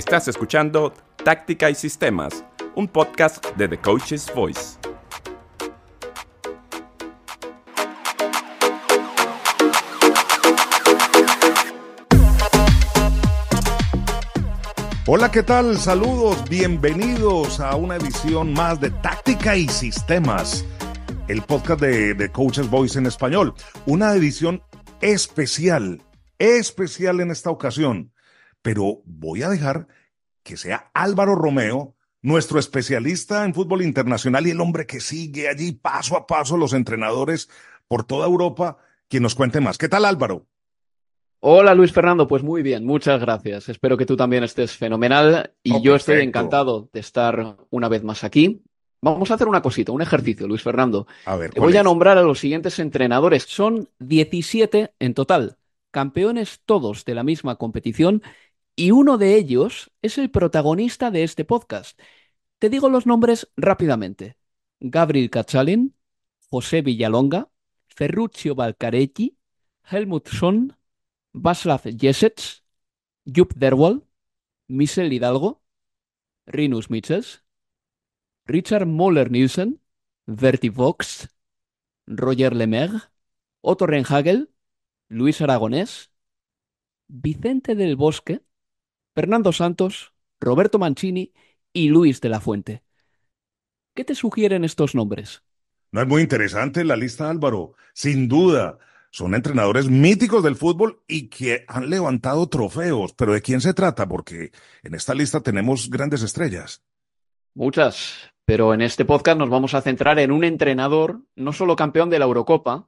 Estás escuchando Táctica y Sistemas, un podcast de The Coach's Voice. Hola, ¿qué tal? Saludos, bienvenidos a una edición más de Táctica y Sistemas, el podcast de, The Coach's Voice en español. Una edición especial, especial en esta ocasión pero voy a dejar que sea Álvaro Romeo, nuestro especialista en fútbol internacional y el hombre que sigue allí paso a paso los entrenadores por toda Europa, quien nos cuente más. ¿Qué tal Álvaro? Hola Luis Fernando, pues muy bien, muchas gracias. Espero que tú también estés fenomenal y oh, yo estoy encantado de estar una vez más aquí. Vamos a hacer una cosita, un ejercicio, Luis Fernando. A ver, Te voy a nombrar a los siguientes entrenadores. Son 17 en total, campeones todos de la misma competición y uno de ellos es el protagonista de este podcast. Te digo los nombres rápidamente. Gabriel Cachalin, José Villalonga, Ferruccio valcarecchi Helmut Son, Baslav Jesets, Jupp Derwall, Michel Hidalgo, Rinus Michels, Richard Moller-Nielsen, Verti Vox, Roger Lemaire, Otto Renhagel, Luis Aragonés, Vicente del Bosque, Fernando Santos, Roberto Mancini y Luis de la Fuente. ¿Qué te sugieren estos nombres? No es muy interesante la lista, Álvaro. Sin duda, son entrenadores míticos del fútbol y que han levantado trofeos. Pero ¿de quién se trata? Porque en esta lista tenemos grandes estrellas. Muchas, pero en este podcast nos vamos a centrar en un entrenador no solo campeón de la Eurocopa,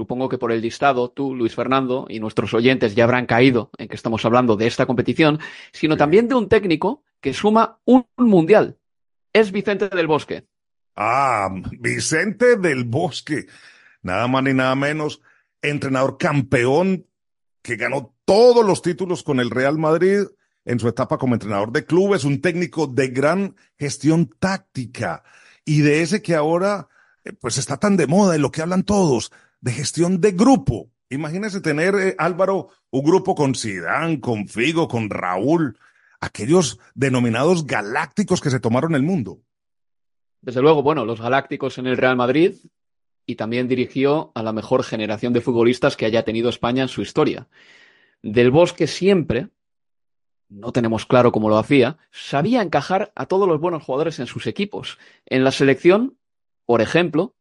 Supongo que por el listado tú, Luis Fernando, y nuestros oyentes ya habrán caído en que estamos hablando de esta competición, sino también de un técnico que suma un mundial. Es Vicente del Bosque. Ah, Vicente del Bosque. Nada más ni nada menos. Entrenador campeón que ganó todos los títulos con el Real Madrid en su etapa como entrenador de clubes, un técnico de gran gestión táctica y de ese que ahora eh, pues está tan de moda en lo que hablan todos, de gestión de grupo. Imagínese tener, eh, Álvaro, un grupo con Sidán, con Figo, con Raúl, aquellos denominados galácticos que se tomaron el mundo. Desde luego, bueno, los galácticos en el Real Madrid y también dirigió a la mejor generación de futbolistas que haya tenido España en su historia. Del Bosque siempre, no tenemos claro cómo lo hacía, sabía encajar a todos los buenos jugadores en sus equipos. En la selección, por ejemplo,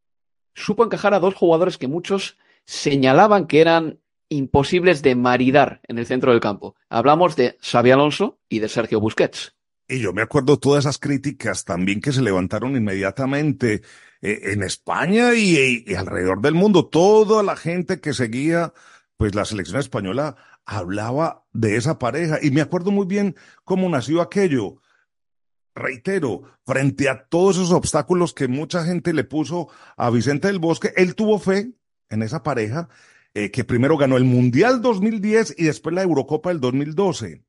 supo encajar a dos jugadores que muchos señalaban que eran imposibles de maridar en el centro del campo. Hablamos de Xavi Alonso y de Sergio Busquets. Y yo me acuerdo todas esas críticas también que se levantaron inmediatamente eh, en España y, y, alrededor del mundo. Toda la gente que seguía pues la selección española hablaba de esa pareja. Y me acuerdo muy bien cómo nació aquello reitero, frente a todos esos obstáculos que mucha gente le puso a Vicente del Bosque, él tuvo fe en esa pareja eh, que primero ganó el Mundial 2010 y después la Eurocopa del 2012.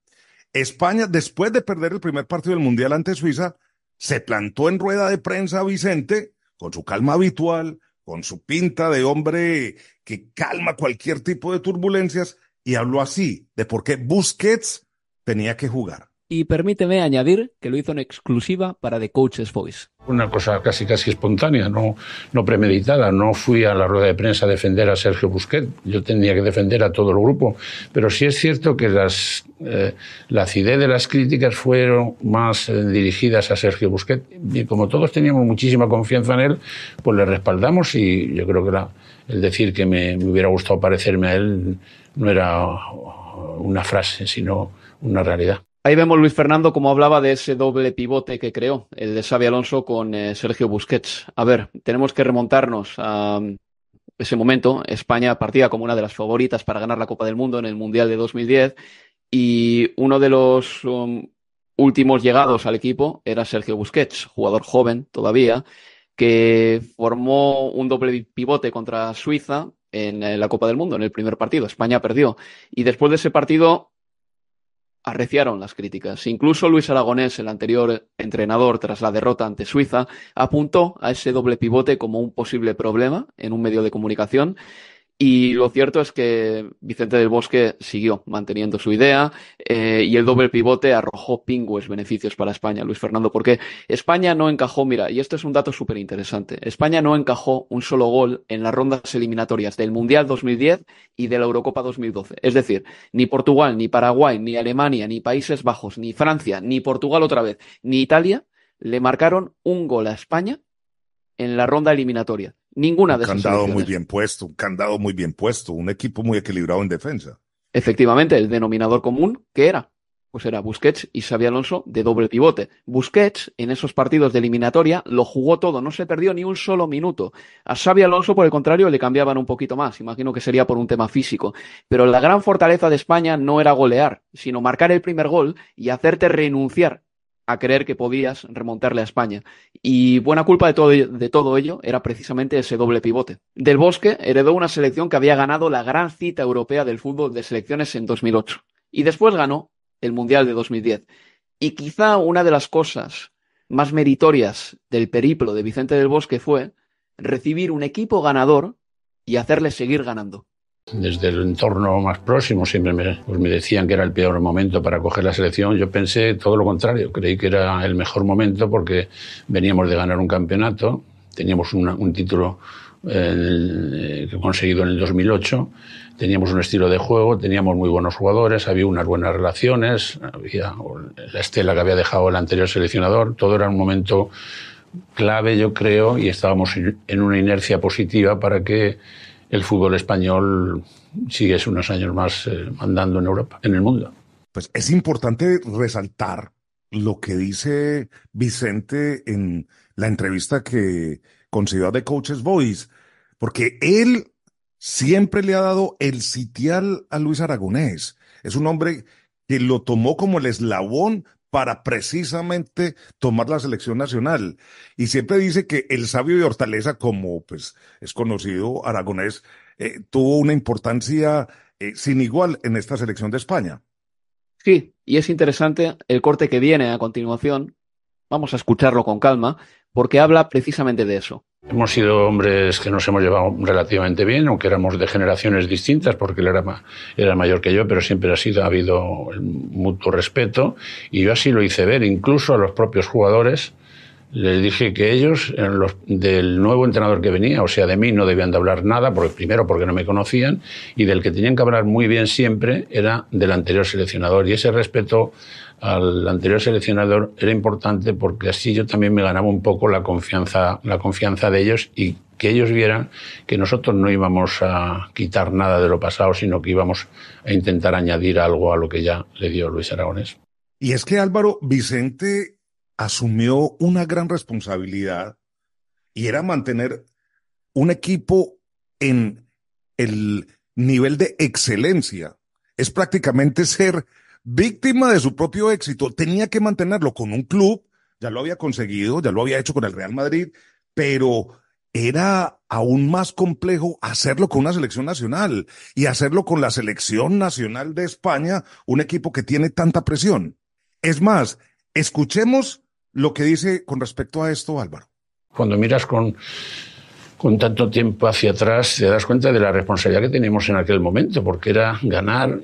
España, después de perder el primer partido del Mundial ante Suiza, se plantó en rueda de prensa a Vicente con su calma habitual, con su pinta de hombre que calma cualquier tipo de turbulencias y habló así de por qué Busquets tenía que jugar y permíteme añadir que lo hizo en exclusiva para The Coach's Voice. Una cosa casi casi espontánea, no, no premeditada. No fui a la rueda de prensa a defender a Sergio Busquets. Yo tenía que defender a todo el grupo. Pero sí es cierto que las, eh, la acidez de las críticas fueron más eh, dirigidas a Sergio Busquets. Y como todos teníamos muchísima confianza en él, pues le respaldamos y yo creo que el decir que me hubiera gustado parecerme a él no era una frase, sino una realidad. Ahí vemos Luis Fernando como hablaba de ese doble pivote que creó, el de Xavi Alonso con eh, Sergio Busquets. A ver, tenemos que remontarnos a mm, ese momento. España partía como una de las favoritas para ganar la Copa del Mundo en el Mundial de 2010 y uno de los um, últimos llegados al equipo era Sergio Busquets, jugador joven todavía, que formó un doble pivote contra Suiza en eh, la Copa del Mundo, en el primer partido. España perdió. Y después de ese partido, arreciaron las críticas. Incluso Luis Aragonés, el anterior entrenador tras la derrota ante Suiza, apuntó a ese doble pivote como un posible problema en un medio de comunicación y lo cierto es que Vicente del Bosque siguió manteniendo su idea eh, y el doble pivote arrojó pingües beneficios para España, Luis Fernando, porque España no encajó, mira, y esto es un dato súper interesante, España no encajó un solo gol en las rondas eliminatorias del Mundial 2010 y de la Eurocopa 2012. Es decir, ni Portugal, ni Paraguay, ni Alemania, ni Países Bajos, ni Francia, ni Portugal otra vez, ni Italia le marcaron un gol a España en la ronda eliminatoria. Ninguna de esas. Un muy bien puesto, un candado muy bien puesto, un equipo muy equilibrado en defensa. Efectivamente, el denominador común, ¿qué era? Pues era Busquets y Xavi Alonso de doble pivote. Busquets, en esos partidos de eliminatoria, lo jugó todo, no se perdió ni un solo minuto. A Xavi Alonso, por el contrario, le cambiaban un poquito más, imagino que sería por un tema físico. Pero la gran fortaleza de España no era golear, sino marcar el primer gol y hacerte renunciar a creer que podías remontarle a España. Y buena culpa de todo, de todo ello era precisamente ese doble pivote. Del Bosque heredó una selección que había ganado la gran cita europea del fútbol de selecciones en 2008 y después ganó el Mundial de 2010. Y quizá una de las cosas más meritorias del periplo de Vicente del Bosque fue recibir un equipo ganador y hacerle seguir ganando. Desde el entorno más próximo siempre pues me, decían que era el peor momento para coger la selección. Yo pensé todo lo contrario, creí que era el mejor momento porque veníamos de ganar un campeonato, teníamos un título eh, conseguido en el 2008, teníamos un estilo de juego, teníamos muy buenos jugadores, había unas buenas relaciones, había la estela que había dejado el anterior seleccionador, todo era un momento clave, yo creo, y estábamos en una inercia positiva para que el fútbol español sigue unos años más mandando eh, en Europa, en el mundo. Pues es importante resaltar lo que dice Vicente en la entrevista que concedió de Coaches Voice, porque él siempre le ha dado el sitial a Luis Aragonés. Es un hombre que lo tomó como el eslabón para precisamente tomar la selección nacional. Y siempre dice que el sabio de Hortaleza, como pues es conocido aragonés, eh, tuvo una importancia eh, sin igual en esta selección de España. Sí, y es interesante el corte que viene a continuación. Vamos a escucharlo con calma, porque habla precisamente de eso. Hemos sido hombres que nos hemos llevado relativamente bien, aunque éramos de generaciones distintas, porque él era, era mayor que yo, pero siempre ha, sido, ha habido mutuo respeto. Y yo así lo hice ver, incluso a los propios jugadores. Les dije que ellos, del nuevo entrenador que venía, o sea, de mí, no debían de hablar nada, porque, primero porque no me conocían, y del que tenían que hablar muy bien siempre era del anterior seleccionador. Y ese respeto al anterior seleccionador era importante porque así yo también me ganaba un poco la confianza, la confianza de ellos y que ellos vieran que nosotros no íbamos a quitar nada de lo pasado, sino que íbamos a intentar añadir algo a lo que ya le dio Luis Aragonés. Y es que Álvaro Vicente asumió una gran responsabilidad y era mantener un equipo en el nivel de excelencia. Es prácticamente ser víctima de su propio éxito, tenía que mantenerlo con un club, ya lo había conseguido, ya lo había hecho con el Real Madrid, pero era aún más complejo hacerlo con una selección nacional y hacerlo con la selección nacional de España, un equipo que tiene tanta presión. Es más, escuchemos lo que dice con respecto a esto Álvaro. Cuando miras con con tanto tiempo hacia atrás, te das cuenta de la responsabilidad que teníamos en aquel momento, porque era ganar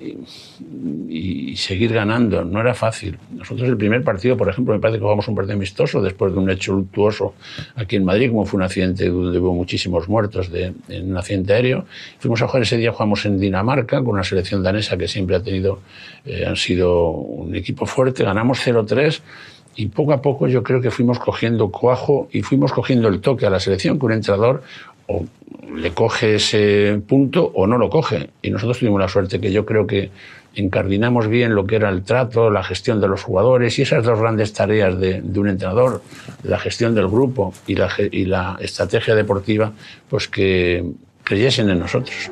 y, seguir ganando, no era fácil. Nosotros el primer partido, por ejemplo, me parece que jugamos un partido amistoso después de un hecho luctuoso aquí en Madrid, como fue un accidente donde hubo muchísimos muertos de, en un accidente aéreo. Fuimos a jugar ese día, jugamos en Dinamarca con una selección danesa que siempre ha tenido, eh, han sido un equipo fuerte, ganamos 0-3 y poco a poco yo creo que fuimos cogiendo cuajo y fuimos cogiendo el toque a la selección que un entrenador o le coge ese punto o no lo coge. Y nosotros tuvimos la suerte que yo creo que encardinamos bien lo que era el trato, la gestión de los jugadores y esas dos grandes tareas de, un entrenador, la gestión del grupo y la, y la estrategia deportiva, pues que creyesen en nosotros.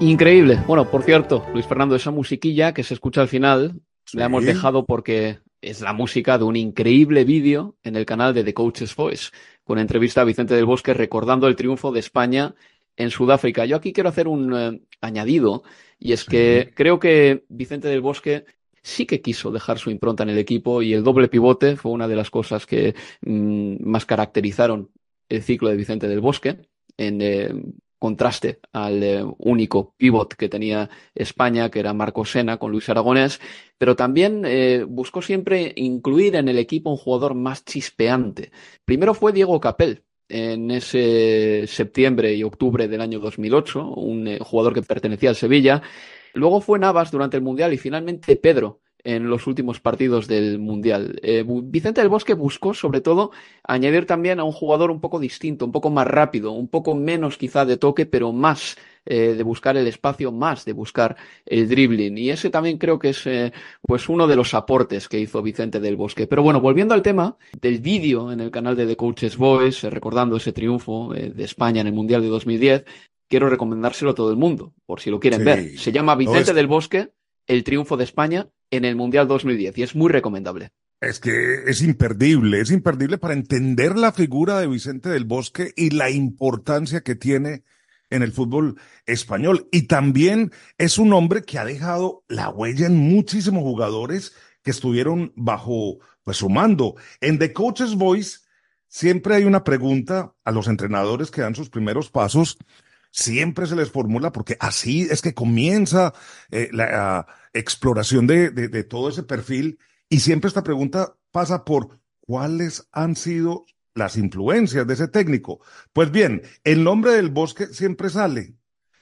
Increíble. Bueno, por cierto, Luis Fernando, esa musiquilla que se escucha al final, le la hemos dejado porque es la música de un increíble vídeo en el canal de The Coaches Voice, con entrevista a Vicente del Bosque recordando el triunfo de España en Sudáfrica. Yo aquí quiero hacer un eh, añadido, y es que creo que Vicente del Bosque sí que quiso dejar su impronta en el equipo y el doble pivote fue una de las cosas que mm, más caracterizaron el ciclo de Vicente del Bosque en eh, contraste al eh, único pivot que tenía España, que era Marco Sena con Luis Aragonés, pero también eh, buscó siempre incluir en el equipo un jugador más chispeante. Primero fue Diego Capel, en ese septiembre y octubre del año 2008, un eh, jugador que pertenecía al Sevilla. Luego fue Navas durante el Mundial y finalmente Pedro en los últimos partidos del Mundial. Eh, Vicente del Bosque buscó, sobre todo, añadir también a un jugador un poco distinto, un poco más rápido, un poco menos quizá de toque, pero más eh, de buscar el espacio, más de buscar el dribbling. Y ese también creo que es eh, pues uno de los aportes que hizo Vicente del Bosque. Pero bueno, volviendo al tema del vídeo en el canal de The Coaches Boys, recordando ese triunfo de España en el Mundial de 2010, quiero recomendárselo a todo el mundo, por si lo quieren ver. Se llama Vicente del Bosque el triunfo de España en el Mundial 2010 y es muy recomendable. Es que es imperdible, es imperdible para entender la figura de Vicente del Bosque y la importancia que tiene en el fútbol español. Y también es un hombre que ha dejado la huella en muchísimos jugadores que estuvieron bajo pues, su mando. En The Coaches Voice siempre hay una pregunta a los entrenadores que dan sus primeros pasos siempre se les formula, porque así es que comienza eh, la ah, exploración de, todo ese perfil y siempre esta pregunta pasa por cuáles han sido las influencias de ese técnico. Pues bien, el nombre del bosque siempre sale,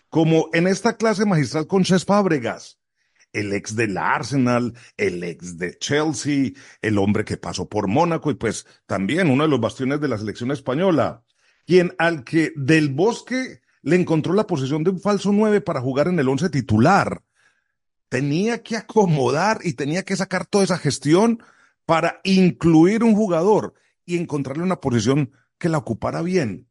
como en esta clase magistral con Ches Fábregas, el ex del Arsenal, el ex de Chelsea, el hombre que pasó por Mónaco y pues también uno de los bastiones de la selección española, quien al que del bosque le encontró la posición de un falso 9 para jugar en el 11 titular. Tenía que acomodar y tenía que sacar toda esa gestión para incluir un jugador y encontrarle una posición que la ocupara bien.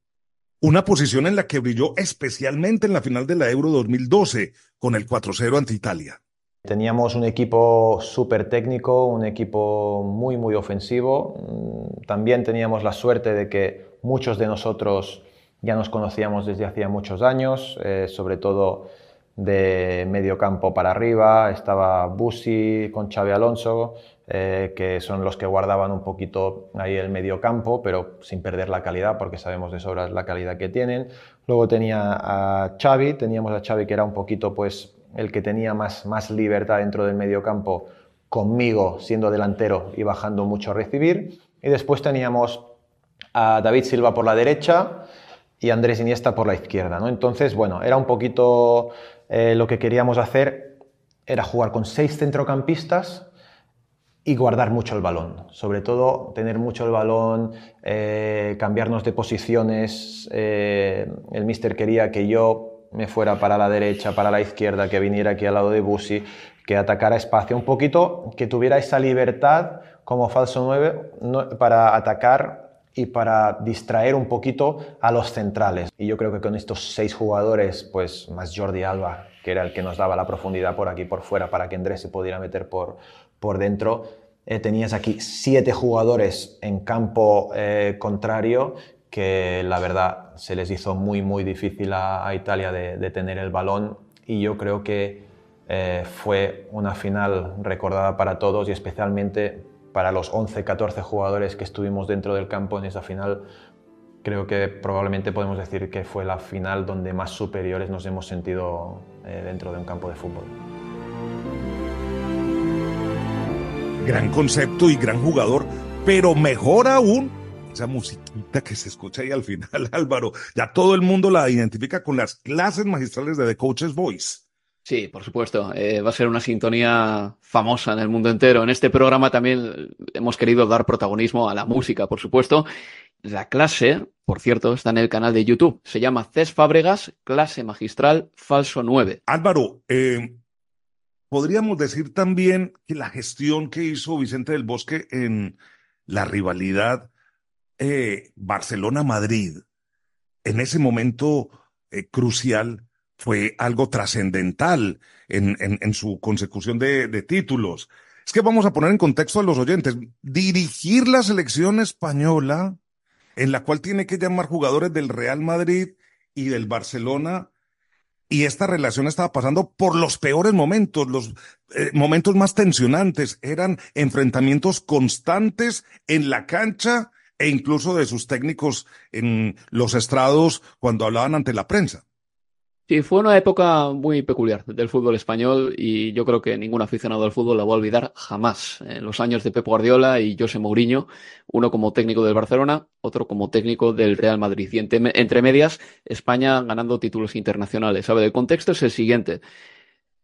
Una posición en la que brilló especialmente en la final de la Euro 2012 con el 4-0 ante Italia. Teníamos un equipo súper técnico, un equipo muy, muy ofensivo. Mm, también teníamos la suerte de que muchos de nosotros ya nos conocíamos desde hacía muchos años, eh, sobre todo de medio campo para arriba, estaba Busi con Xavi Alonso, eh, que son los que guardaban un poquito ahí el medio campo, pero sin perder la calidad, porque sabemos de sobra la calidad que tienen. Luego tenía a Xavi, teníamos a Xavi que era un poquito pues el que tenía más, más libertad dentro del medio campo conmigo siendo delantero y bajando mucho a recibir. Y después teníamos a David Silva por la derecha, y Andrés Iniesta por la izquierda. ¿no? Entonces, bueno, era un poquito eh, lo que queríamos hacer, era jugar con seis centrocampistas y guardar mucho el balón. Sobre todo, tener mucho el balón, eh, cambiarnos de posiciones. Eh, el mister quería que yo me fuera para la derecha, para la izquierda, que viniera aquí al lado de Busi, que atacara espacio un poquito, que tuviera esa libertad como falso 9 para atacar y para distraer un poquito a los centrales. Y yo creo que con estos seis jugadores, pues más Jordi Alba, que era el que nos daba la profundidad por aquí por fuera para que Andrés se pudiera meter por, por dentro, eh, tenías aquí siete jugadores en campo eh, contrario que la verdad se les hizo muy muy difícil a, Italia de, tener el balón y yo creo que eh, fue una final recordada para todos y especialmente para los 11, 14 jugadores que estuvimos dentro del campo en esa final, creo que probablemente podemos decir que fue la final donde más superiores nos hemos sentido eh, dentro de un campo de fútbol. Gran concepto y gran jugador, pero mejor aún esa musiquita que se escucha ahí al final, Álvaro. Ya todo el mundo la identifica con las clases magistrales de The Coaches Voice. Sí, por supuesto. Eh, va a ser una sintonía famosa en el mundo entero. En este programa también hemos querido dar protagonismo a la música, por supuesto. La clase, por cierto, está en el canal de YouTube. Se llama Cés Fábregas, clase magistral falso 9. Álvaro, eh, podríamos decir también que la gestión que hizo Vicente del Bosque en la rivalidad eh, Barcelona-Madrid, en ese momento crucial, fue algo trascendental en, su consecución de, títulos. Es que vamos a poner en contexto a los oyentes, dirigir la selección española, en la cual tiene que llamar jugadores del Real Madrid y del Barcelona, y esta relación estaba pasando por los peores momentos, los eh, momentos más tensionantes. Eran enfrentamientos constantes en la cancha e incluso de sus técnicos en los estrados cuando hablaban ante la prensa. Sí, fue una época muy peculiar del fútbol español y yo creo que ningún aficionado al fútbol la va a olvidar jamás. En los años de Pep Guardiola y José Mourinho, uno como técnico del Barcelona, otro como técnico del Real Madrid. Y entre medias, España ganando títulos internacionales. ¿Sabe? El contexto es el siguiente.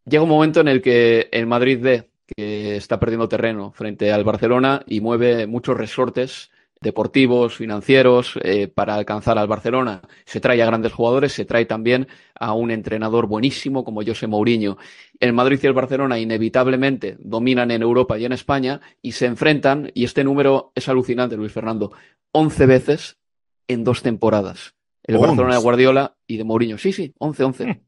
Llega un momento en el que el Madrid D, que está perdiendo terreno frente al Barcelona y mueve muchos resortes deportivos, financieros, eh, para alcanzar al Barcelona. Se trae a grandes jugadores, se trae también a un entrenador buenísimo como José Mourinho. El Madrid y el Barcelona inevitablemente dominan en Europa y en España y se enfrentan, y este número es alucinante, Luis Fernando, 11 veces en dos temporadas. El Barcelona de Guardiola y de Mourinho. Sí, sí, 11-11.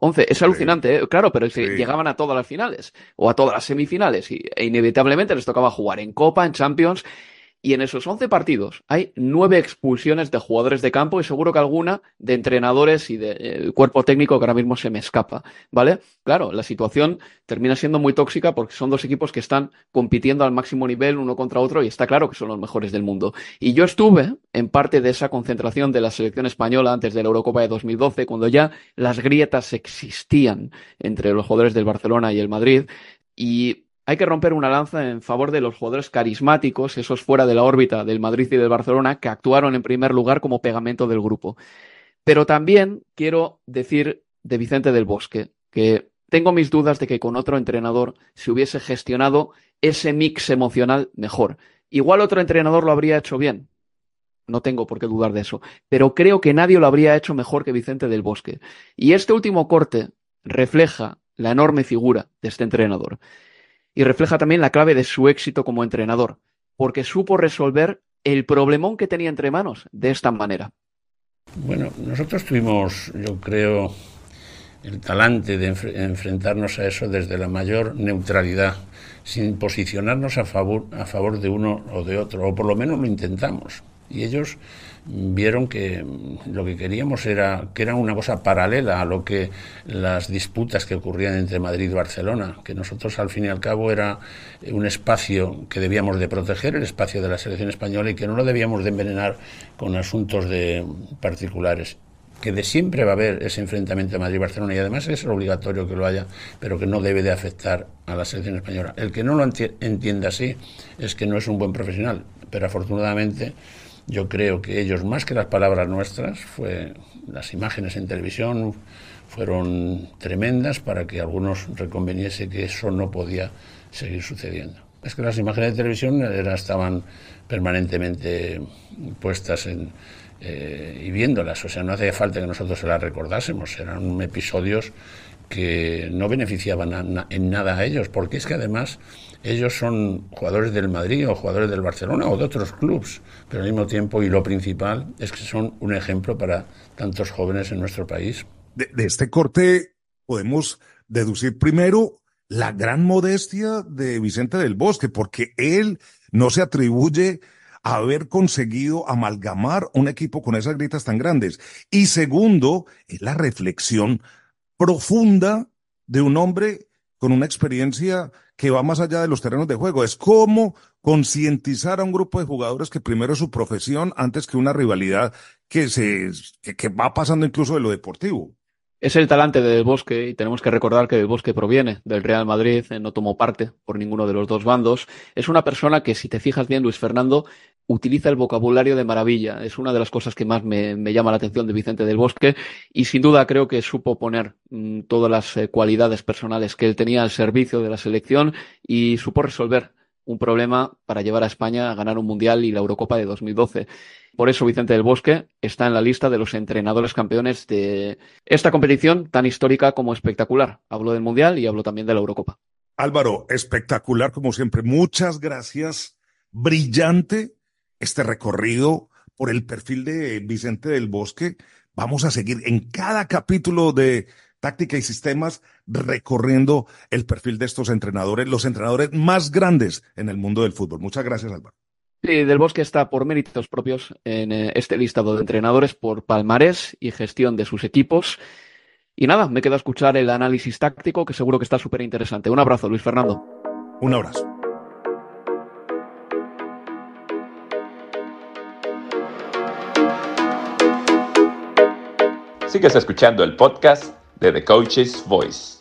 11. Hmm. Es alucinante, ¿eh? claro, pero llegaban a todas las finales o a todas las semifinales y, e inevitablemente les tocaba jugar en Copa, en Champions y en esos 11 partidos hay 9 expulsiones de jugadores de campo y seguro que alguna de entrenadores y de eh, cuerpo técnico que ahora mismo se me escapa, ¿vale? Claro, la situación termina siendo muy tóxica porque son dos equipos que están compitiendo al máximo nivel uno contra otro y está claro que son los mejores del mundo. Y yo estuve en parte de esa concentración de la selección española antes de la Eurocopa de 2012, cuando ya las grietas existían entre los jugadores del Barcelona y el Madrid y hay que romper una lanza en favor de los jugadores carismáticos, esos fuera de la órbita del Madrid y del Barcelona, que actuaron en primer lugar como pegamento del grupo. Pero también quiero decir de Vicente del Bosque, que tengo mis dudas de que con otro entrenador se hubiese gestionado ese mix emocional mejor. Igual otro entrenador lo habría hecho bien. No tengo por qué dudar de eso. Pero creo que nadie lo habría hecho mejor que Vicente del Bosque. Y este último corte refleja la enorme figura de este entrenador y refleja también la clave de su éxito como entrenador, porque supo resolver el problemón que tenía entre manos de esta manera. Bueno, nosotros tuvimos, yo creo, el talante de enfrentarnos a eso desde la mayor neutralidad, sin posicionarnos a favor, a favor de uno o de otro, o por lo menos lo intentamos. Y ellos vieron que lo que queríamos era que era una cosa paralela a lo que las disputas que ocurrían entre Madrid y Barcelona, que nosotros al fin y al cabo era un espacio que debíamos de proteger, el espacio de la selección española y que no lo debíamos de envenenar con asuntos de particulares que de siempre va a haber ese enfrentamiento de Madrid-Barcelona y además es obligatorio que lo haya, pero que no debe de afectar a la selección española. El que no lo entienda así es que no es un buen profesional, pero afortunadamente yo creo que ellos, más que las palabras nuestras, fue, las imágenes en televisión fueron tremendas para que algunos reconveniese que eso no podía seguir sucediendo. Es que las imágenes de televisión estaban permanentemente puestas eh, y viéndolas, o sea, no hacía falta que nosotros se las recordásemos, eran episodios que no beneficiaban en nada a ellos, porque es que además ellos son jugadores del Madrid o jugadores del Barcelona o de otros clubes, pero al mismo tiempo, y lo principal, es que son un ejemplo para tantos jóvenes en nuestro país. De, este corte podemos deducir primero la gran modestia de Vicente del Bosque, porque él no se atribuye a haber conseguido amalgamar un equipo con esas gritas tan grandes. Y segundo, la reflexión profunda de un hombre con una experiencia que va más allá de los terrenos de juego, es como concientizar a un grupo de jugadores que primero es su profesión antes que una rivalidad que, se, que, va pasando incluso de lo deportivo es el talante de Del Bosque y tenemos que recordar que Del Bosque proviene del Real Madrid, eh, no tomó parte por ninguno de los dos bandos. Es una persona que, si te fijas bien, Luis Fernando, utiliza el vocabulario de maravilla. Es una de las cosas que más me, llama la atención de Vicente del Bosque y sin duda creo que supo poner mm, todas las eh, cualidades personales que él tenía al servicio de la selección y supo resolver un problema para llevar a España a ganar un Mundial y la Eurocopa de 2012. Por eso Vicente del Bosque está en la lista de los entrenadores campeones de esta competición tan histórica como espectacular. Hablo del Mundial y hablo también de la Eurocopa. Álvaro, espectacular como siempre. Muchas gracias. Brillante este recorrido por el perfil de Vicente del Bosque. Vamos a seguir en cada capítulo de Táctica y Sistemas recorriendo el perfil de estos entrenadores, los entrenadores más grandes en el mundo del fútbol. Muchas gracias, Álvaro. Sí, Del Bosque está por méritos propios en eh, este listado de entrenadores por palmares y gestión de sus equipos. Y nada, me queda escuchar el análisis táctico que seguro que está súper interesante. Un abrazo, Luis Fernando. Un abrazo. Sigues escuchando el podcast de The Coaches Voice.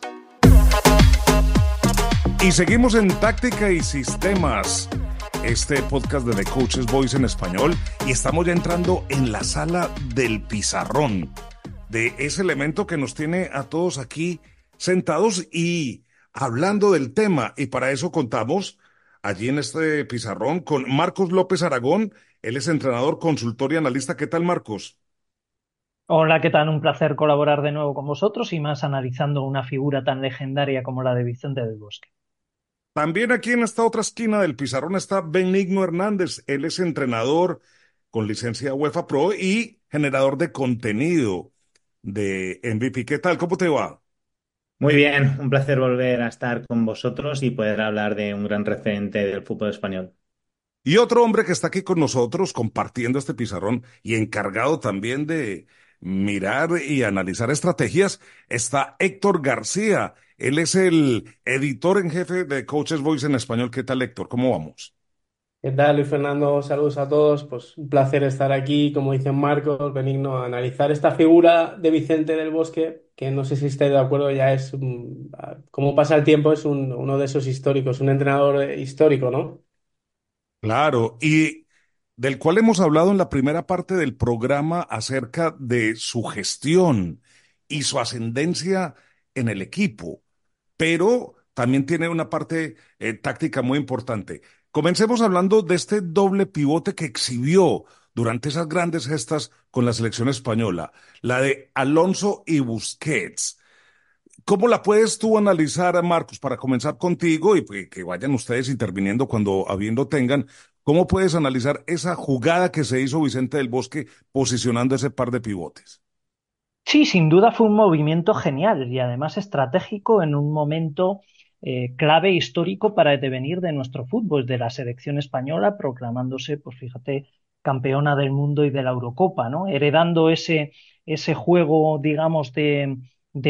Y seguimos en táctica y sistemas. Este podcast de The Coaches Voice en español y estamos ya entrando en la sala del pizarrón, de ese elemento que nos tiene a todos aquí sentados y hablando del tema. Y para eso contamos allí en este pizarrón con Marcos López Aragón. Él es entrenador, consultor y analista. ¿Qué tal, Marcos? Hola, ¿qué tal? Un placer colaborar de nuevo con vosotros y más analizando una figura tan legendaria como la de Vicente del Bosque. También aquí en esta otra esquina del pizarrón está Benigno Hernández. Él es entrenador con licencia UEFA Pro y generador de contenido de MVP. ¿Qué tal? ¿Cómo te va? Muy bien, un placer volver a estar con vosotros y poder hablar de un gran referente del fútbol español. Y otro hombre que está aquí con nosotros compartiendo este pizarrón y encargado también de mirar y analizar estrategias está Héctor García. Él es el editor en jefe de Coaches Voice en español. ¿Qué tal, Héctor? ¿Cómo vamos? ¿Qué tal, Luis Fernando? Saludos a todos. Pues un placer estar aquí, como dice Marcos, Benigno, a analizar esta figura de Vicente del Bosque, que no sé si estáis de acuerdo, ya es, como pasa el tiempo, es uno de esos históricos, un entrenador eh, histórico, ¿no? Claro, y del cual hemos hablado en la primera parte del programa acerca de su gestión y su ascendencia en el equipo, pero también tiene una parte eh, táctica muy importante. Comencemos hablando de este doble pivote que exhibió durante esas grandes gestas con la selección española, la de Alonso y Busquets. ¿Cómo la puedes tú analizar, Marcos, para comenzar contigo y pues, que vayan ustedes interviniendo cuando habiendo tengan? ¿Cómo puedes analizar esa jugada que se hizo Vicente del Bosque posicionando ese par de pivotes? Sí, sin duda fue un movimiento genial y además estratégico en un momento eh, clave histórico para el devenir de nuestro fútbol, de la selección española, proclamándose, pues fíjate, campeona del mundo y de la Eurocopa, ¿no? Heredando ese, ese juego, digamos, de,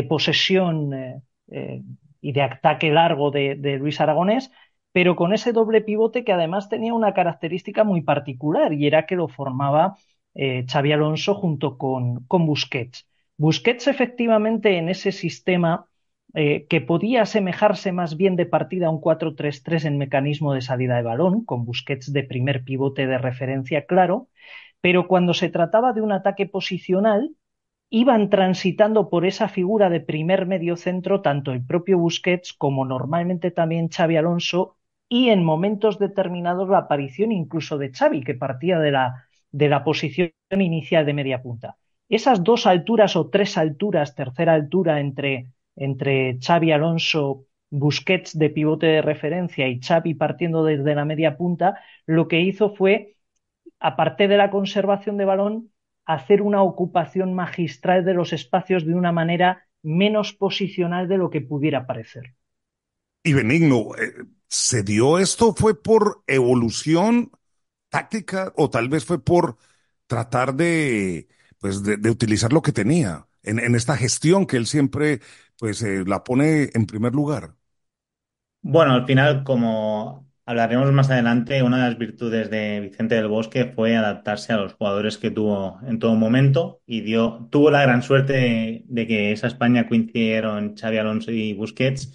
posesión eh, eh, y de ataque largo de Luis Aragonés pero con ese doble pivote que además tenía una característica muy particular y era que lo formaba eh, Xavi Alonso junto con, Busquets. Busquets efectivamente en ese sistema eh, que podía asemejarse más bien de partida a un 4-3-3 en mecanismo de salida de balón, con Busquets de primer pivote de referencia claro, pero cuando se trataba de un ataque posicional, iban transitando por esa figura de primer medio centro tanto el propio Busquets como normalmente también Xavi Alonso y en momentos determinados la aparición incluso de Xavi, que partía de la, posición inicial de media punta. Esas dos alturas o tres alturas, tercera altura entre, entre Xavi Alonso, Busquets de pivote de referencia y Xavi partiendo desde la media punta, lo que hizo fue, aparte de la conservación de balón, hacer una ocupación magistral de los espacios de una manera menos posicional de lo que pudiera parecer y Benigno, eh, ¿se dio esto? ¿Fue por evolución táctica o tal vez fue por tratar de, pues, de, utilizar lo que tenía en, esta gestión que él siempre pues, eh, la pone en primer lugar? Bueno, al final, como hablaremos más adelante, una de las virtudes de Vicente del Bosque fue adaptarse a los jugadores que tuvo en todo momento y dio, tuvo la gran suerte de, de que esa España coincidieron Xavi Alonso y Busquets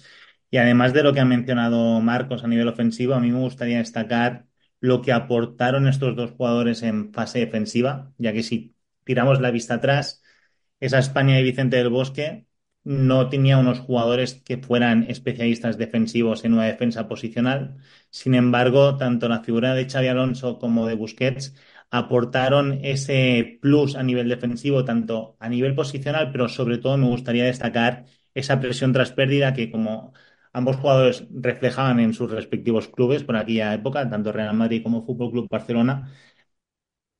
y además de lo que ha mencionado Marcos a nivel ofensivo, a mí me gustaría destacar lo que aportaron estos dos jugadores en fase defensiva, ya que si tiramos la vista atrás, esa España de Vicente del Bosque no tenía unos jugadores que fueran especialistas defensivos en una defensa posicional. Sin embargo, tanto la figura de Xavi Alonso como de Busquets aportaron ese plus a nivel defensivo, tanto a nivel posicional, pero sobre todo me gustaría destacar esa presión tras pérdida que, como Ambos jugadores reflejaban en sus respectivos clubes por aquella época, tanto Real Madrid como Fútbol Club Barcelona,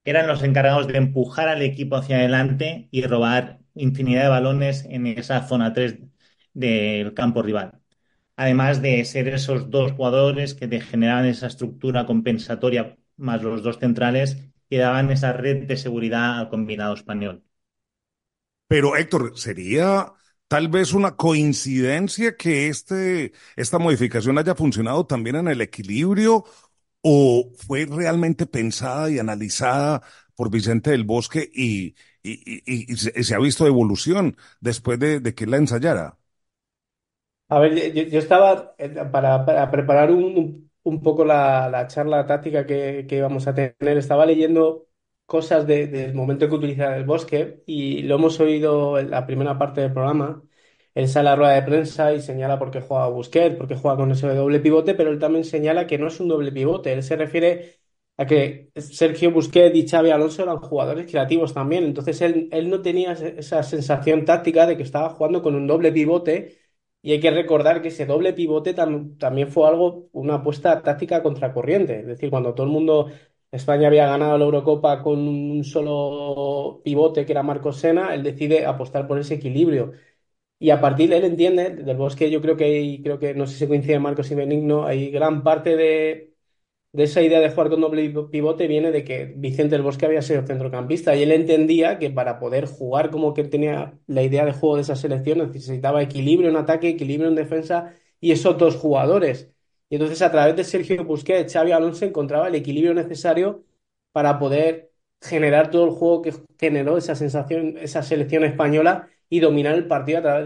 eran los encargados de empujar al equipo hacia adelante y robar infinidad de balones en esa zona 3 del campo rival. Además de ser esos dos jugadores que generaban esa estructura compensatoria más los dos centrales que daban esa red de seguridad al combinado español. Pero Héctor, sería tal vez una coincidencia que este, esta modificación haya funcionado también en el equilibrio o fue realmente pensada y analizada por Vicente del Bosque y, se, ha visto evolución después de, de que la ensayara? A ver, yo, estaba para, preparar un, poco la, charla táctica que, que, íbamos a tener, estaba leyendo cosas de, del momento que utiliza el bosque y lo hemos oído en la primera parte del programa. Él sale a la rueda de prensa y señala por qué juega Busquet, Busquets, por qué juega con ese doble pivote, pero él también señala que no es un doble pivote. Él se refiere a que Sergio Busquets y Xavi Alonso eran jugadores creativos también. Entonces él, no tenía esa sensación táctica de que estaba jugando con un doble pivote. Y hay que recordar que ese doble pivote también fue algo, una apuesta táctica contracorriente. Es decir, cuando todo el mundo España había ganado la Eurocopa con un solo pivote que era Marcos Sena, él decide apostar por ese equilibrio. Y a partir de él entiende, del Bosque, yo creo que creo que, no sé si coincide Marcos y Benigno, hay gran parte de, esa idea de jugar con doble pivote viene de que Vicente del Bosque había sido centrocampista y él entendía que para poder jugar como que tenía la idea de juego de esa selección necesitaba equilibrio en ataque, equilibrio en defensa y esos dos jugadores. Y entonces a través de Sergio Busquets, Xavi Alonso encontraba el equilibrio necesario para poder generar todo el juego que generó esa sensación, esa selección española y dominar el partido a través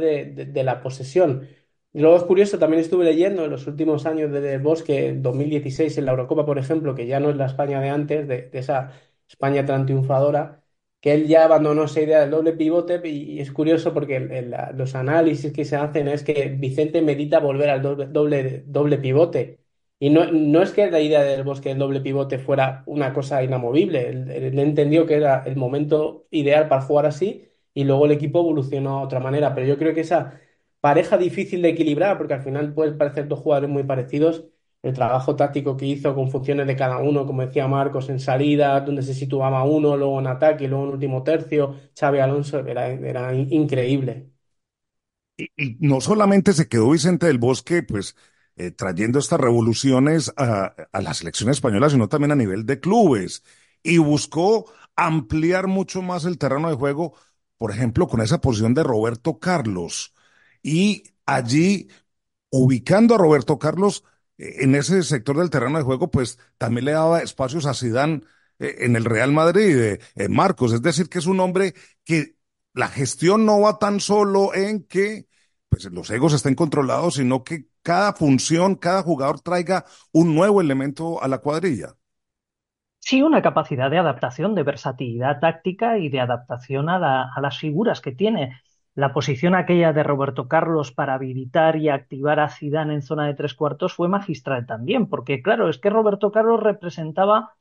de, la posesión. Y luego es curioso, también estuve leyendo en los últimos años de Bosque, 2016 en la Eurocopa, por ejemplo, que ya no es la España de antes, de, de esa España tan triunfadora, que él ya abandonó esa idea del doble pivote y, es curioso porque los análisis que se hacen es que Vicente medita volver al doble, doble, pivote. Y no, es que la idea del bosque del doble pivote fuera una cosa inamovible, él, entendió que era el momento ideal para jugar así y luego el equipo evolucionó a otra manera, pero yo creo que esa pareja difícil de equilibrar, porque al final pueden parecer dos jugadores muy parecidos, el trabajo táctico que hizo con funciones de cada uno, como decía Marcos, en salida, donde se situaba uno, luego en ataque, luego en último tercio, Xavi Alonso era, era increíble. Y, no solamente se quedó Vicente del Bosque, pues, eh, trayendo estas revoluciones a, a la selección española, sino también a nivel de clubes. Y buscó ampliar mucho más el terreno de juego, por ejemplo, con esa posición de Roberto Carlos. Y allí, ubicando a Roberto Carlos, en ese sector del terreno de juego, pues también le daba espacios a Sidán eh, en el Real Madrid, eh, eh, Marcos. Es decir, que es un hombre que la gestión no va tan solo en que pues, los egos estén controlados, sino que cada función, cada jugador traiga un nuevo elemento a la cuadrilla. Sí, una capacidad de adaptación, de versatilidad táctica y de adaptación a, a las figuras que tiene. La posición aquella de Roberto Carlos para habilitar y activar a Zidane en zona de tres cuartos fue magistral también, porque claro, es que Roberto Carlos representaba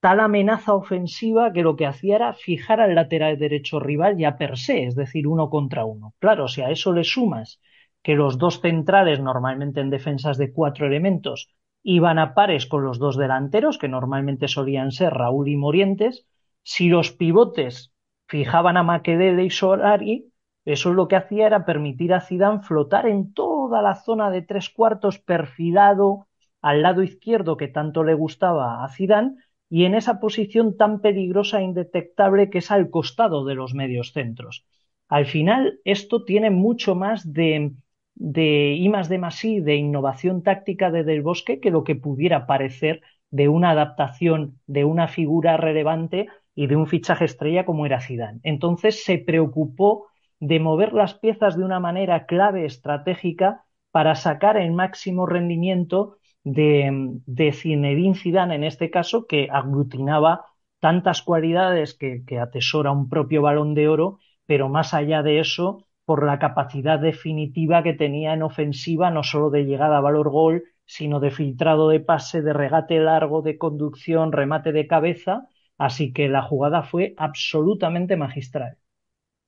tal amenaza ofensiva que lo que hacía era fijar al lateral derecho rival ya per se, es decir, uno contra uno. Claro, si a eso le sumas que los dos centrales, normalmente en defensas de cuatro elementos, iban a pares con los dos delanteros, que normalmente solían ser Raúl y Morientes, si los pivotes fijaban a Maquedele y Solari, eso lo que hacía era permitir a Zidane flotar en toda la zona de tres cuartos perfilado al lado izquierdo que tanto le gustaba a Zidane y en esa posición tan peligrosa e indetectable que es al costado de los medios centros. Al final esto tiene mucho más de de más de más de innovación táctica de Del Bosque que lo que pudiera parecer de una adaptación de una figura relevante y de un fichaje estrella como era Zidane. Entonces se preocupó de mover las piezas de una manera clave estratégica para sacar el máximo rendimiento de, de Zinedine Zidane, en este caso, que aglutinaba tantas cualidades que, que atesora un propio balón de oro, pero más allá de eso, por la capacidad definitiva que tenía en ofensiva, no solo de llegada a valor gol, sino de filtrado de pase, de regate largo, de conducción, remate de cabeza. Así que la jugada fue absolutamente magistral.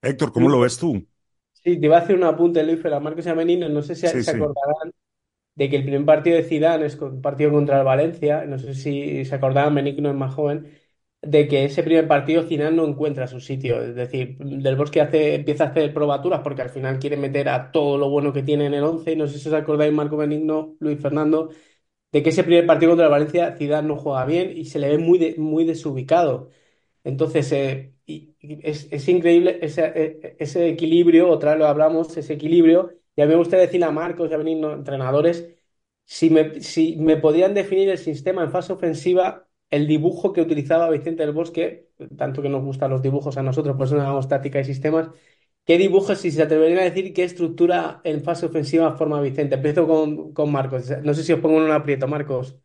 Héctor, ¿cómo lo ves tú? Sí, te iba a hacer un apunte, Luis Marcos y Menino. No sé si se acordarán de que el primer partido de Zidane es un partido contra el Valencia. No sé si se acordaban, Benigno es más joven, de que ese primer partido Zidane no encuentra su sitio. Es decir, Del Bosque hace, empieza a hacer probaturas porque al final quiere meter a todo lo bueno que tiene en el 11. Y no sé si os acordáis, Marco Benigno, Luis Fernando, de que ese primer partido contra el Valencia Zidane no juega bien y se le ve muy, muy desubicado. Entonces, eh, y es, increíble ese, ese, equilibrio, otra vez lo hablamos, ese equilibrio. Y a mí me gusta decir a Marcos ya a entrenadores, si me, si me podían definir el sistema en fase ofensiva, el dibujo que utilizaba Vicente del Bosque, tanto que nos gustan los dibujos a nosotros, por eso nos damos táctica y sistemas, ¿qué dibujo, si se atreverían a decir, qué estructura en fase ofensiva forma Vicente? Empiezo con, con Marcos. No sé si os pongo en un aprieto, Marcos.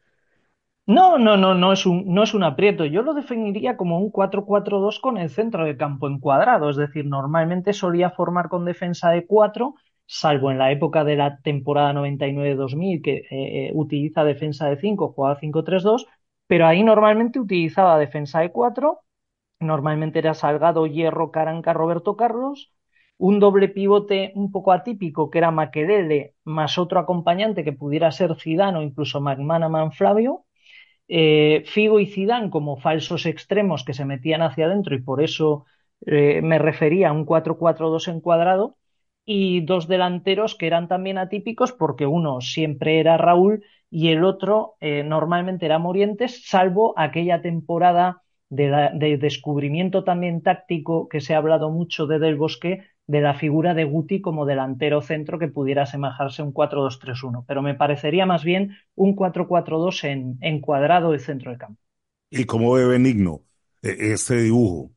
No, no, no, no es, un, no es un aprieto. Yo lo definiría como un 4-4-2 con el centro de campo encuadrado. Es decir, normalmente solía formar con defensa de 4, salvo en la época de la temporada 99-2000 que eh, eh, utiliza defensa de 5, jugaba 5-3-2, pero ahí normalmente utilizaba defensa de 4, normalmente era Salgado, Hierro, Caranca, Roberto Carlos, un doble pivote un poco atípico que era Maquedele, más otro acompañante que pudiera ser Zidane o incluso McManaman Flavio, eh, Figo y Zidane como falsos extremos que se metían hacia adentro y por eso eh, me refería a un 4-4-2 encuadrado y dos delanteros que eran también atípicos porque uno siempre era Raúl y el otro eh, normalmente era Morientes, salvo aquella temporada de, descubrimiento también táctico que se ha hablado mucho de Del Bosque, de la figura de Guti como delantero centro que pudiera asemejarse un 4-2-3-1, pero me parecería más bien un 4-4-2 en, en cuadrado el centro de campo. ¿Y cómo ve Benigno e, ese dibujo?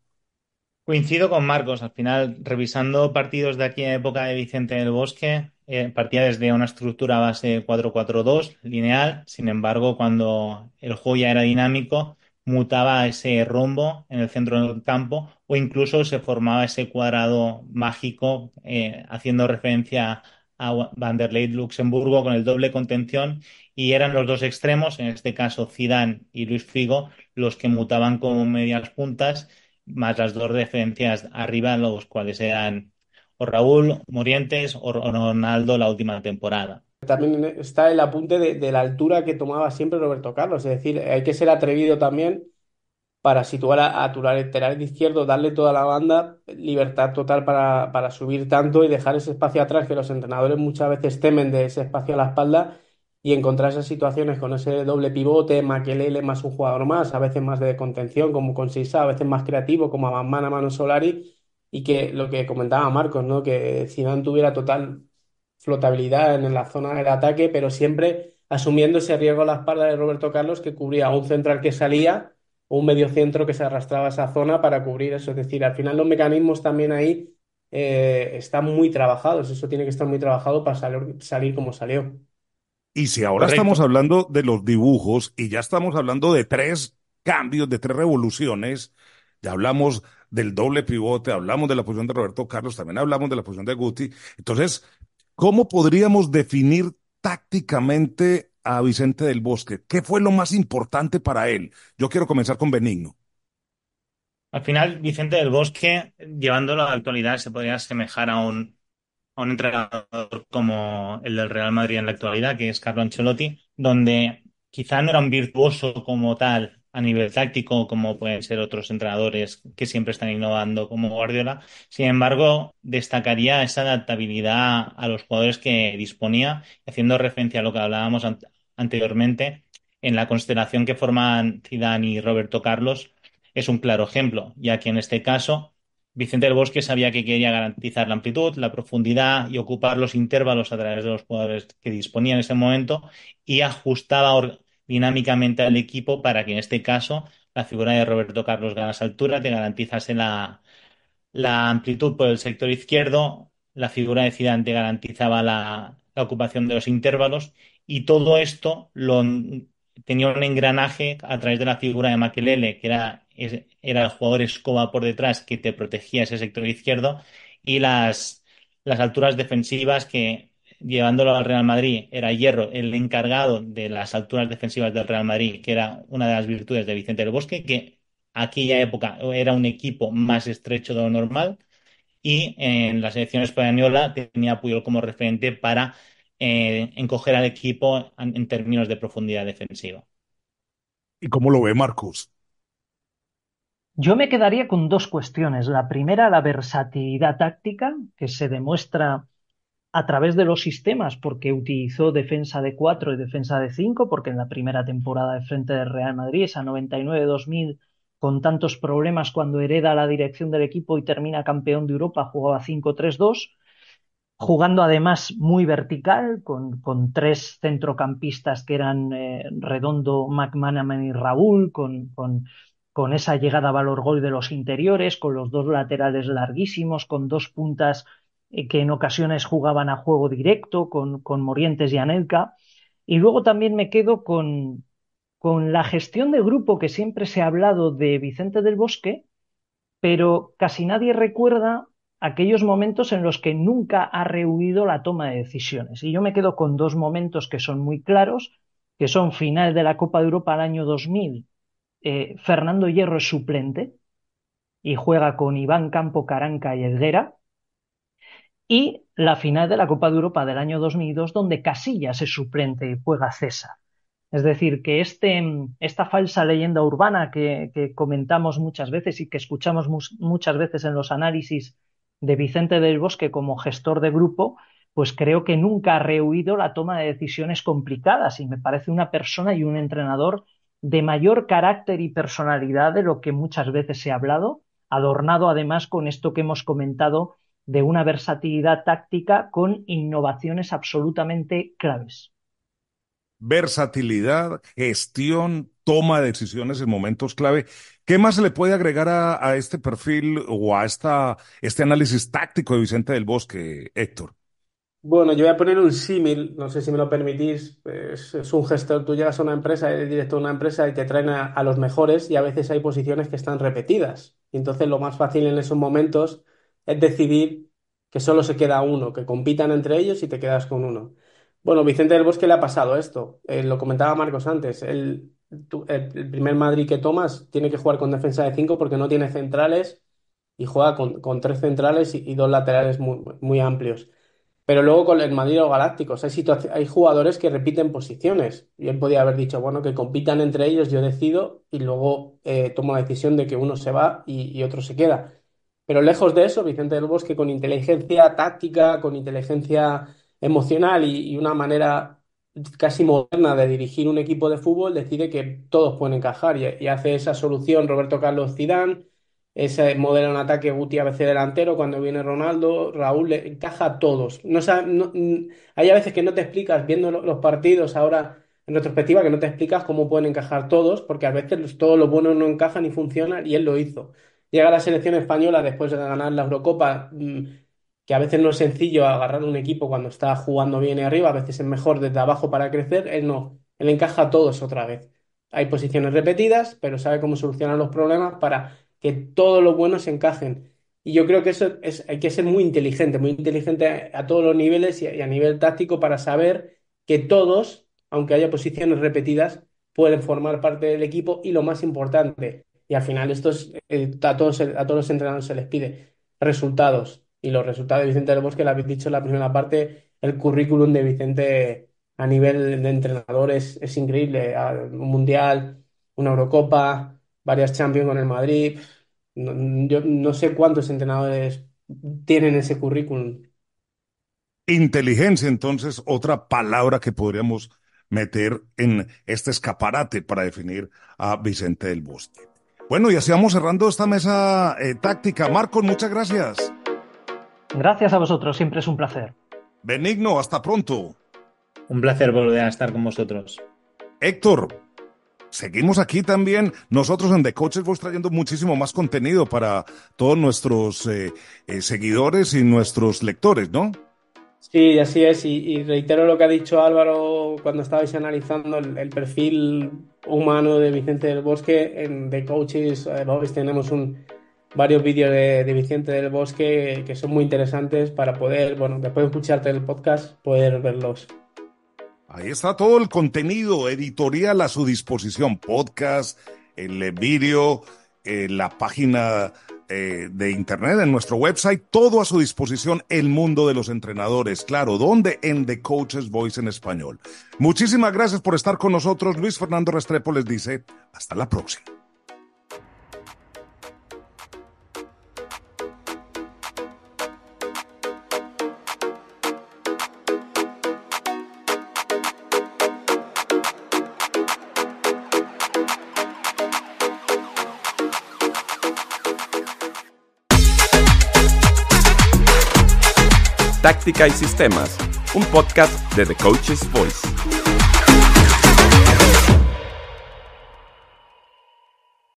Coincido con Marcos, al final, revisando partidos de aquella época de Vicente del Bosque, eh, partía desde una estructura base 4-4-2, lineal, sin embargo, cuando el juego ya era dinámico, mutaba ese rumbo en el centro del campo o incluso se formaba ese cuadrado mágico eh, haciendo referencia a Vanderlei Luxemburgo con el doble contención y eran los dos extremos, en este caso Zidane y Luis Figo, los que mutaban como medias puntas más las dos referencias arriba, los cuales eran o Raúl Morientes o Ronaldo la última temporada. También e, está el apunte de, la altura que tomaba siempre Roberto Carlos, es decir, hay que ser atrevido también para situar a, a tu lateral izquierdo, darle toda la banda, libertad total para, subir tanto y dejar ese espacio atrás que los entrenadores muchas veces temen de ese espacio a la espalda y encontrar esas situaciones con ese doble pivote, Maquelele más un jugador más, a veces más de contención como con Sisa, a veces más creativo como a Mano Solari y que lo que comentaba Marcos, ¿no? que Zidane tuviera total flotabilidad en la zona del ataque, pero siempre asumiendo ese riesgo a la espalda de Roberto Carlos que cubría un central que salía o un medio centro que se arrastraba a esa zona para cubrir eso. Es decir, al final los mecanismos también ahí eh, están muy trabajados. Eso tiene que estar muy trabajado para salir, como salió. Y si ahora estamos hablando de los dibujos y ya estamos hablando de tres cambios, de tres revoluciones, ya hablamos del doble pivote, hablamos de la posición de Roberto Carlos, también hablamos de la posición de Guti. Entonces, ¿Cómo podríamos definir tácticamente a Vicente del Bosque? ¿Qué fue lo más importante para él? Yo quiero comenzar con Benigno. Al final, Vicente del Bosque, llevándolo a la actualidad, se podría asemejar a un, entrenador como el del Real Madrid en la actualidad, que es Carlo Ancelotti, donde quizá no era un virtuoso como tal a nivel táctico, como pueden ser otros entrenadores que siempre están innovando, como Guardiola. Sin embargo, destacaría esa adaptabilidad a los jugadores que disponía, haciendo referencia a lo que hablábamos anteriormente, en la constelación que forman Zidane y Roberto Carlos, es un claro ejemplo, ya que en este caso Vicente del Bosque sabía que quería garantizar la amplitud, la profundidad y ocupar los intervalos a través de los jugadores que disponía en ese momento y ajustaba dinámicamente al equipo para que en este caso la figura de Roberto Carlos ganas altura, te garantizase la, la amplitud por el sector izquierdo, la figura de Zidane te garantizaba la, ocupación de los intervalos y todo esto lo tenía un engranaje a través de la figura de Maquelele, que era, era el jugador escoba por detrás que te protegía ese sector izquierdo y las, las alturas defensivas que llevándolo al Real Madrid, era Hierro el encargado de las alturas defensivas del Real Madrid, que era una de las virtudes de Vicente del Bosque, que aquella época era un equipo más estrecho de lo normal, y eh, en la selección española tenía apoyo como referente para eh, encoger al equipo en, términos de profundidad defensiva. ¿Y cómo lo ve Marcos? Yo me quedaría con dos cuestiones. La primera, la versatilidad táctica, que se demuestra a través de los sistemas, porque utilizó defensa de 4 y defensa de 5, porque en la primera temporada de frente del Real Madrid, esa 99-2000, con tantos problemas cuando hereda la dirección del equipo y termina campeón de Europa, jugaba 5-3-2, jugando además muy vertical, con, tres centrocampistas que eran eh, Redondo, McManaman y Raúl, con, con con esa llegada valor gol de los interiores, con los dos laterales larguísimos, con dos puntas eh, que en ocasiones jugaban a juego directo con, con Morientes y Anelka. Y luego también me quedo con, con la gestión de grupo que siempre se ha hablado de Vicente del Bosque, pero casi nadie recuerda aquellos momentos en los que nunca ha rehuido la toma de decisiones. Y yo me quedo con dos momentos que son muy claros, que son final de la Copa de Europa al año 2000. Eh, Fernando Hierro es suplente y juega con Iván Campo Caranca y esguerra y la final de la Copa de Europa del año 2002, donde Casillas es suplente y juega César. Es decir, que este, esta falsa leyenda urbana que, comentamos muchas veces y que escuchamos muchas veces en los análisis de Vicente del Bosque como gestor de grupo, pues creo que nunca ha rehuido la toma de decisiones complicadas y me parece una persona y un entrenador de mayor carácter y personalidad de lo que muchas veces se ha hablado, adornado además con esto que hemos comentado de una versatilidad táctica con innovaciones absolutamente claves. Versatilidad, gestión, toma de decisiones en momentos clave. ¿Qué más se le puede agregar a, este perfil o a esta, este análisis táctico de Vicente del Bosque, Héctor? Bueno, yo voy a poner un símil, no sé si me lo permitís. Es, un gestor, tú llegas a una empresa, eres director de una empresa y te traen a, a los mejores y a veces hay posiciones que están repetidas. Y entonces lo más fácil en esos momentos es decidir que solo se queda uno, que compitan entre ellos y te quedas con uno. Bueno, Vicente del Bosque le ha pasado esto, eh, lo comentaba Marcos antes, el, primer Madrid que tomas tiene que jugar con defensa de 5 porque no tiene centrales y juega con, tres centrales y, dos laterales muy, amplios. Pero luego con el Madrid o Galácticos, hay, hay jugadores que repiten posiciones. y él podía haber dicho, bueno, que compitan entre ellos, yo decido y luego eh, tomo la decisión de que uno se va y, otro se queda. Pero lejos de eso, Vicente del Bosque, con inteligencia táctica, con inteligencia emocional y, una manera casi moderna de dirigir un equipo de fútbol, decide que todos pueden encajar y, hace esa solución Roberto Carlos Zidane, ese modelo en ataque Guti a veces delantero, cuando viene Ronaldo, Raúl, le encaja a todos. No, hay a veces que no te explicas viendo los partidos ahora en retrospectiva que no te explicas cómo pueden encajar todos, porque a veces todos los buenos no encajan y funcionan, y él lo hizo llega la selección española después de ganar la Eurocopa, mm, que a veces no es sencillo agarrar un equipo cuando está jugando bien arriba, a veces es mejor desde abajo para crecer, él no, él encaja a todos otra vez. Hay posiciones repetidas, pero sabe cómo solucionar los problemas para que todos los buenos se encajen. Y yo creo que eso es, hay que ser muy inteligente, muy inteligente a, todos los niveles y a nivel táctico para saber que todos, aunque haya posiciones repetidas, pueden formar parte del equipo y lo más importante, y al final eh, a, todos, a todos los entrenadores se les pide resultados. Y los resultados de Vicente del Bosque, lo habéis dicho en la primera parte, el currículum de Vicente a nivel de entrenadores es, increíble. Un mundial, una Eurocopa, varias Champions con el Madrid. yo no sé cuántos entrenadores tienen ese currículum. Inteligencia, entonces, otra palabra que podríamos meter en este escaparate para definir a Vicente del Bosque. Bueno, y así vamos cerrando esta mesa eh, táctica. Marcos, muchas gracias. Gracias a vosotros, siempre es un placer. Benigno, hasta pronto. Un placer volver a estar con vosotros. Héctor, seguimos aquí también. Nosotros en The Coaches vos trayendo muchísimo más contenido para todos nuestros eh, eh, seguidores y nuestros lectores, ¿no? Sí, así es, y, reitero lo que ha dicho Álvaro cuando estabais analizando el, perfil humano de Vicente del Bosque. En The Coaches eh, Bobis tenemos un, varios vídeos de, Vicente del Bosque que son muy interesantes para poder, bueno, después de escucharte el podcast, poder verlos. Ahí está todo el contenido editorial a su disposición, podcast, el vídeo, eh, la página eh, de internet, en nuestro website, todo a su disposición, el mundo de los entrenadores, claro, donde en The Coaches Voice en español. Muchísimas gracias por estar con nosotros. Luis Fernando Restrepo les dice, hasta la próxima. Táctica y Sistemas, un podcast de The Coach's Voice.